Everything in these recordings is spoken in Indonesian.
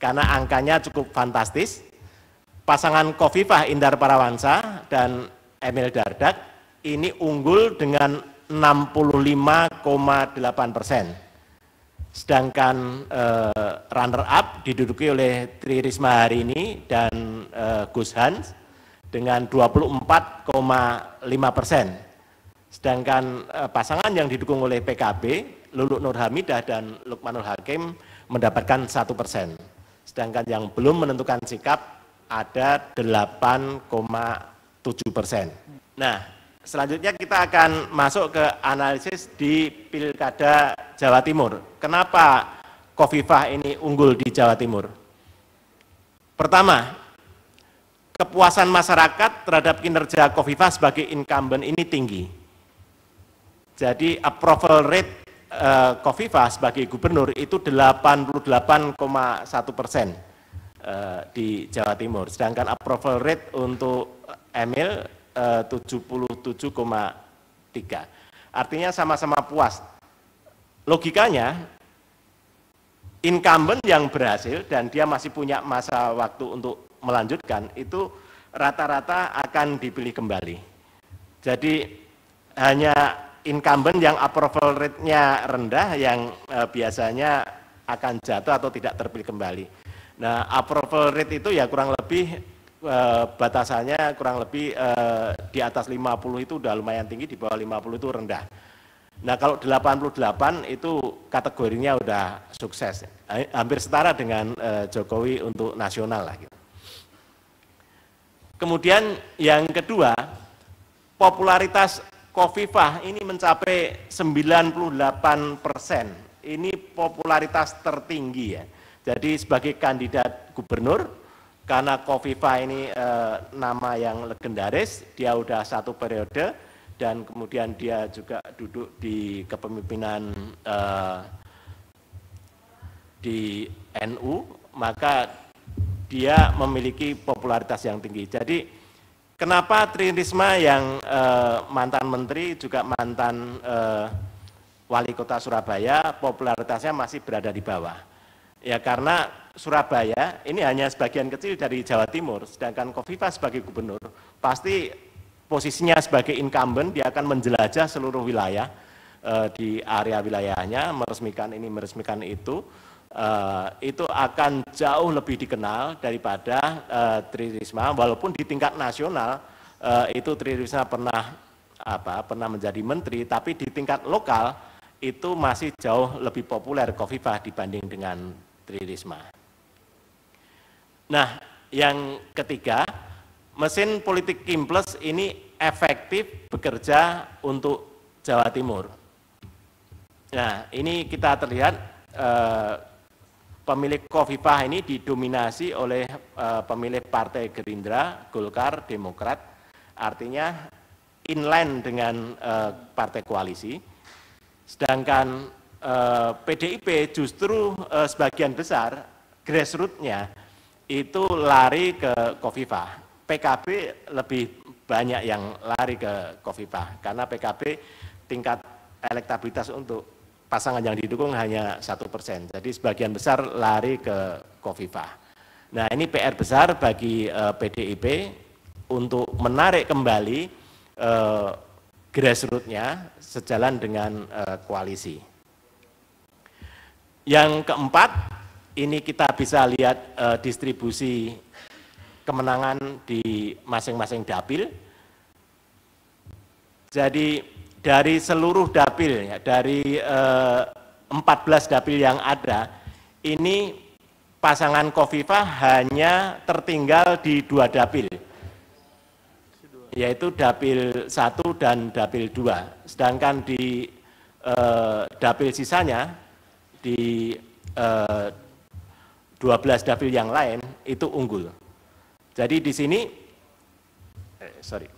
karena angkanya cukup fantastis. Pasangan Kofifah Indar Parawansa dan Emil Dardak ini unggul dengan 65,8 persen. Sedangkan eh, runner-up diduduki oleh Tri Risma hari ini dan eh, Gus Hans dengan 24,5 persen. Sedangkan eh, pasangan yang didukung oleh PKB, Luluk Nur Hamidah dan Lukmanul Hakim mendapatkan satu persen. Sedangkan yang belum menentukan sikap ada 8,7 persen. Nah, selanjutnya kita akan masuk ke analisis di Pilkada Jawa Timur. Kenapa Kofifah ini unggul di Jawa Timur? Pertama, kepuasan masyarakat terhadap kinerja Kofifah sebagai incumbent ini tinggi. Jadi approval rate Eh, Kofifa sebagai gubernur itu 88,1 persen eh, di Jawa Timur. Sedangkan approval rate untuk Emil 77,3. Eh, Artinya sama-sama puas. Logikanya incumbent yang berhasil dan dia masih punya masa waktu untuk melanjutkan itu rata-rata akan dipilih kembali. Jadi hanya incumbent yang approval rate-nya rendah yang e, biasanya akan jatuh atau tidak terpilih kembali. Nah, approval rate itu ya kurang lebih e, batasannya kurang lebih e, di atas 50 itu udah lumayan tinggi, di bawah 50 itu rendah. Nah, kalau 88 itu kategorinya udah sukses. Hampir setara dengan e, Jokowi untuk nasional lah gitu. Kemudian yang kedua, popularitas Kofifah ini mencapai 98 persen. Ini popularitas tertinggi ya. Jadi sebagai kandidat gubernur, karena Kofifah ini e, nama yang legendaris, dia udah satu periode dan kemudian dia juga duduk di kepemimpinan e, di NU, maka dia memiliki popularitas yang tinggi. Jadi Kenapa Tri Risma yang eh, mantan menteri juga mantan eh, wali kota Surabaya popularitasnya masih berada di bawah? Ya karena Surabaya ini hanya sebagian kecil dari Jawa Timur, sedangkan Kofifa sebagai gubernur pasti posisinya sebagai incumbent dia akan menjelajah seluruh wilayah eh, di area wilayahnya, meresmikan ini meresmikan itu uh, itu akan jauh lebih dikenal daripada uh, Tri Risma walaupun di tingkat nasional uh, itu Tri Risma pernah apa pernah menjadi menteri tapi di tingkat lokal itu masih jauh lebih populer Kofifah dibanding dengan Tri Risma. Nah, yang ketiga, mesin politik Kim ini efektif bekerja untuk Jawa Timur. Nah, ini kita terlihat eh, pemilih Kofifah ini didominasi oleh uh, eh, pemilih Partai Gerindra, Golkar, Demokrat, artinya inline dengan uh, partai koalisi. Sedangkan uh, eh, PDIP justru uh, sebagian besar grassroots-nya itu lari ke Kofifah. PKB lebih banyak yang lari ke Kofifah karena PKB tingkat elektabilitas untuk pasangan yang didukung hanya satu persen. Jadi sebagian besar lari ke Kofifah. Nah ini PR besar bagi uh, eh, PDIP untuk menarik kembali eh, grassroots-nya sejalan dengan uh, koalisi. Yang keempat, ini kita bisa lihat uh, distribusi kemenangan di masing-masing dapil. Jadi dari seluruh dapil ya, dari eh, 14 dapil yang ada, ini pasangan Kofifa hanya tertinggal di dua dapil, yaitu dapil 1 dan dapil 2. Sedangkan di eh, dapil sisanya, di eh, 12 dapil yang lain, itu unggul. Jadi di sini, eh, sorry,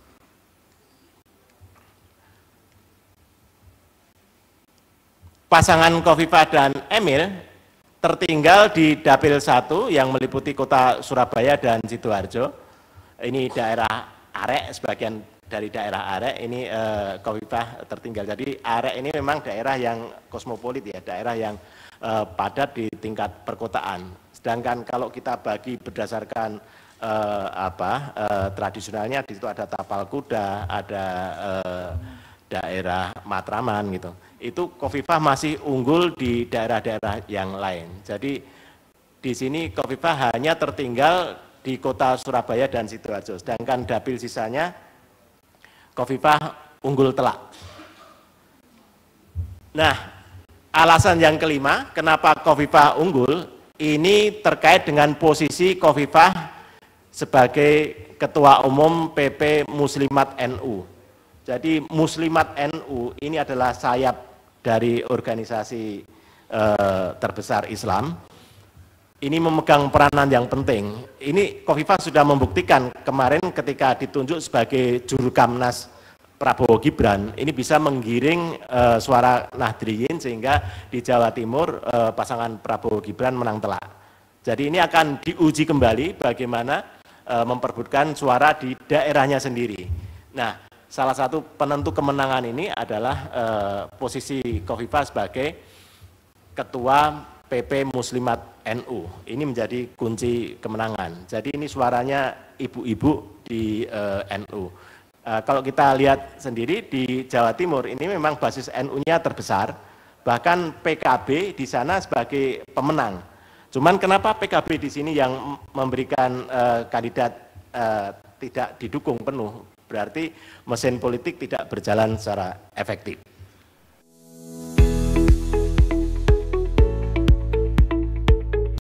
pasangan Kofifa dan Emil tertinggal di Dapil 1 yang meliputi kota Surabaya dan Sidoarjo. Ini daerah Arek, sebagian dari daerah Arek, ini eh, Kofifa tertinggal. Jadi Arek ini memang daerah yang kosmopolit ya, daerah yang eh, padat di tingkat perkotaan. Sedangkan kalau kita bagi berdasarkan eh, apa eh, tradisionalnya, di situ ada tapal kuda, ada... Eh, daerah Matraman gitu. Itu Kofifah masih unggul di daerah-daerah yang lain. Jadi di sini Kofifah hanya tertinggal di kota Surabaya dan Sidoarjo. Sedangkan dapil sisanya Kofifah unggul telak. Nah, alasan yang kelima kenapa Kofifah unggul ini terkait dengan posisi Kofifah sebagai Ketua Umum PP Muslimat NU. Jadi Muslimat NU ini adalah sayap dari organisasi eh, terbesar Islam. Ini memegang peranan yang penting. Ini Kofifa sudah membuktikan kemarin ketika ditunjuk sebagai juru kamnas Prabowo Gibran, ini bisa menggiring eh, suara Nahdliyin sehingga di Jawa Timur eh, pasangan Prabowo Gibran menang telak. Jadi ini akan diuji kembali bagaimana eh, memperbutkan suara di daerahnya sendiri. Nah, salah satu penentu kemenangan ini adalah eh, posisi Kofifa sebagai ketua PP Muslimat NU. Ini menjadi kunci kemenangan. Jadi ini suaranya ibu-ibu di eh, NU. Eh, kalau kita lihat sendiri di Jawa Timur ini memang basis NU-nya terbesar. Bahkan PKB di sana sebagai pemenang. Cuman kenapa PKB di sini yang memberikan eh, kandidat eh, tidak didukung penuh Berarti mesin politik tidak berjalan secara efektif.